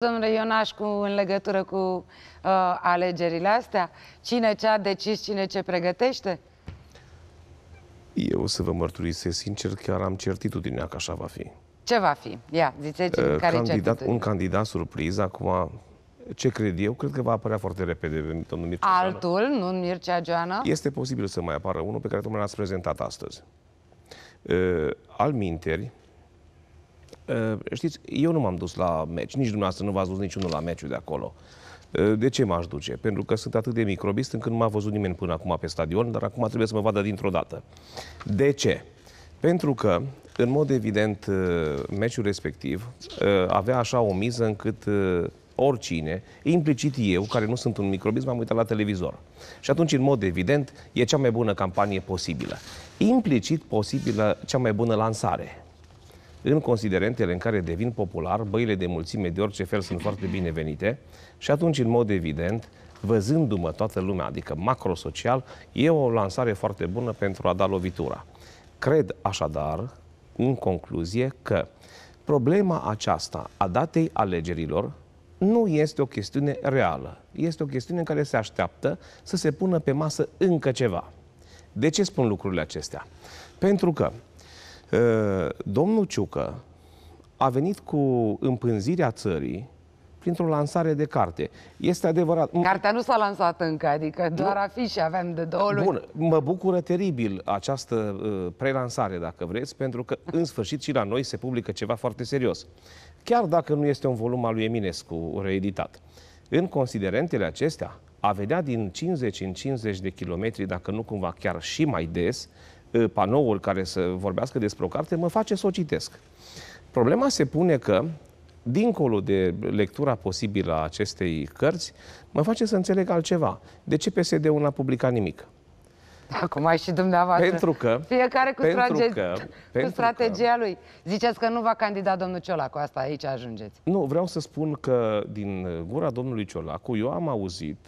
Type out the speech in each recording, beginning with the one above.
Domnule Ionașcu, în legătură cu uh, alegerile astea, cine ce a decis, cine ce pregătește? Eu să vă mărturisesc sincer, chiar am certitudinea că așa va fi. Ce va fi? Ia, ziceți uh, care candidat, Un candidat surpriză, acum, ce cred eu, cred că va apărea foarte repede domnul Mircea Altul, Geana. nu Mircea Joana? Este posibil să mai apară unul pe care tocmai l-ați prezentat astăzi. Uh, al minteri, Eh, știți, eu nu m-am dus la meci, nici dumneavoastră nu v-ați dus niciunul la meciul de acolo. Eh, de ce m-aș duce? Pentru că sunt atât de microbist încât nu m-a văzut nimeni până acum pe stadion, dar acum trebuie să mă vadă dintr-o dată. De ce? Pentru că, în mod evident, eh, meciul respectiv avea așa o miză încât oricine, implicit eu, care nu sunt un microbist, m-am uitat la televizor. Și atunci, în mod evident, e cea mai bună campanie posibilă. Implicit posibilă cea mai bună lansare în considerentele în care devin popular, băile de mulțime de orice fel sunt foarte binevenite și atunci, în mod evident, văzându-mă toată lumea, adică macrosocial, e o lansare foarte bună pentru a da lovitura. Cred așadar, în concluzie, că problema aceasta a datei alegerilor nu este o chestiune reală. Este o chestiune în care se așteaptă să se pună pe masă încă ceva. De ce spun lucrurile acestea? Pentru că Ă, domnul Ciucă a venit cu împânzirea țării printr-o lansare de carte. Este adevărat... Cartea nu s-a lansat încă, adică doar nu. afișe avem de două luni. Bun, mă bucură teribil această uh, prelansare, dacă vreți, pentru că în sfârșit și la noi se publică ceva foarte serios. Chiar dacă nu este un volum al lui Eminescu reeditat. În considerentele acestea, a vedea din 50 în 50 de kilometri, dacă nu cumva chiar și mai des, Uh, panoul care să vorbească despre o carte, mă face să o citesc. Problema se pune că, dincolo de lectura posibilă a acestei cărți, mă face să înțeleg altceva. De ce PSD-ul n-a publicat nimic? Acum da, ai și dumneavoastră. Pentru că... Fiecare cu, pentru strage... că, cu pentru strategia că, lui. Ziceți că nu va candida domnul Ciolacu, asta aici ajungeți. Nu, vreau să spun că din gura domnului Ciolacu eu am auzit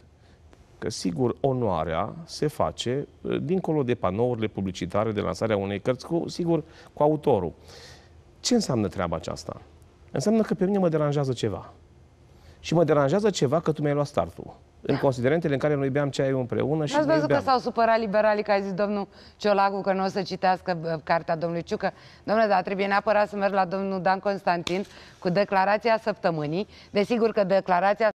Că, sigur, onoarea se face uh, dincolo de panourile publicitare de lansarea unei cărți, cu, sigur, cu autorul. Ce înseamnă treaba aceasta? Înseamnă că pe mine mă deranjează ceva. Și mă deranjează ceva că tu mi-ai luat startul. În da. considerentele în care noi beam ceaiul împreună și Ați văzut că s-au supărat liberalii că a zis domnul Ciolacu că nu o să citească uh, cartea domnului Ciucă. Domnule, dar trebuie neapărat să merg la domnul Dan Constantin cu declarația săptămânii. Desigur că declarația